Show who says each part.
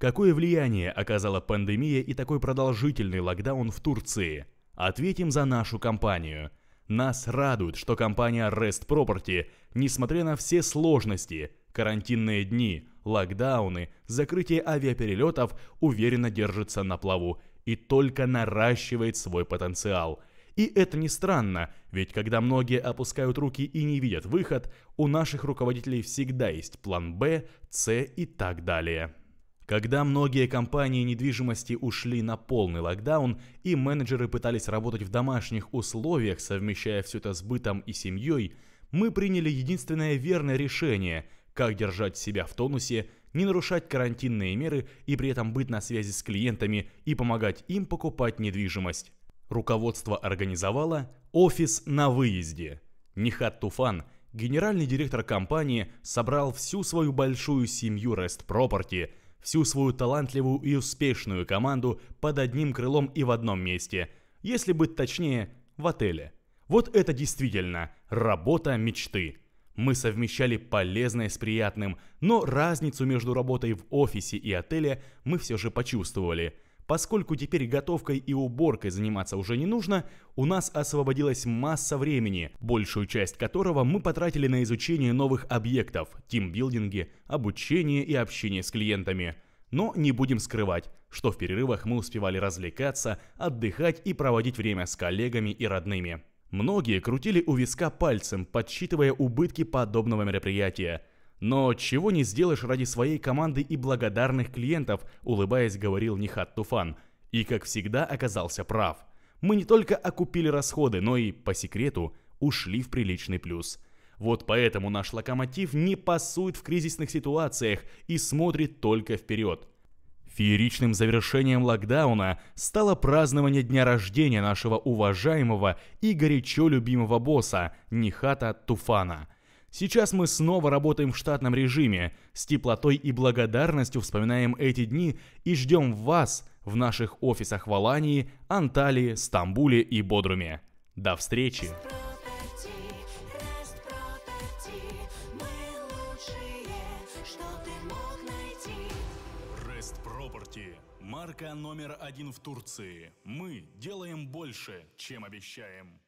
Speaker 1: Какое влияние оказала пандемия и такой продолжительный локдаун в Турции? Ответим за нашу компанию. Нас радует, что компания Rest Property, несмотря на все сложности, карантинные дни, локдауны, закрытие авиаперелетов, уверенно держится на плаву и только наращивает свой потенциал. И это не странно, ведь когда многие опускают руки и не видят выход, у наших руководителей всегда есть план «Б», «С» и так далее. Когда многие компании недвижимости ушли на полный локдаун, и менеджеры пытались работать в домашних условиях, совмещая все это с бытом и семьей, мы приняли единственное верное решение, как держать себя в тонусе, не нарушать карантинные меры и при этом быть на связи с клиентами и помогать им покупать недвижимость. Руководство организовало офис на выезде. Нихат Туфан, генеральный директор компании, собрал всю свою большую семью Rest Property – всю свою талантливую и успешную команду под одним крылом и в одном месте, если быть точнее, в отеле. Вот это действительно работа мечты. Мы совмещали полезное с приятным, но разницу между работой в офисе и отеле мы все же почувствовали – Поскольку теперь готовкой и уборкой заниматься уже не нужно, у нас освободилась масса времени, большую часть которого мы потратили на изучение новых объектов, тимбилдинги, обучение и общение с клиентами. Но не будем скрывать, что в перерывах мы успевали развлекаться, отдыхать и проводить время с коллегами и родными. Многие крутили у виска пальцем, подсчитывая убытки подобного мероприятия – но чего не сделаешь ради своей команды и благодарных клиентов, улыбаясь, говорил Нихат Туфан. И, как всегда, оказался прав. Мы не только окупили расходы, но и, по секрету, ушли в приличный плюс. Вот поэтому наш локомотив не пасует в кризисных ситуациях и смотрит только вперед. Фееричным завершением локдауна стало празднование дня рождения нашего уважаемого и горячо любимого босса Нихата Туфана – Сейчас мы снова работаем в штатном режиме, с теплотой и благодарностью вспоминаем эти дни и ждем вас в наших офисах в Алании, Анталии, Стамбуле и Бодруме. До встречи! Марка номер один в Турции. Мы делаем больше, чем обещаем.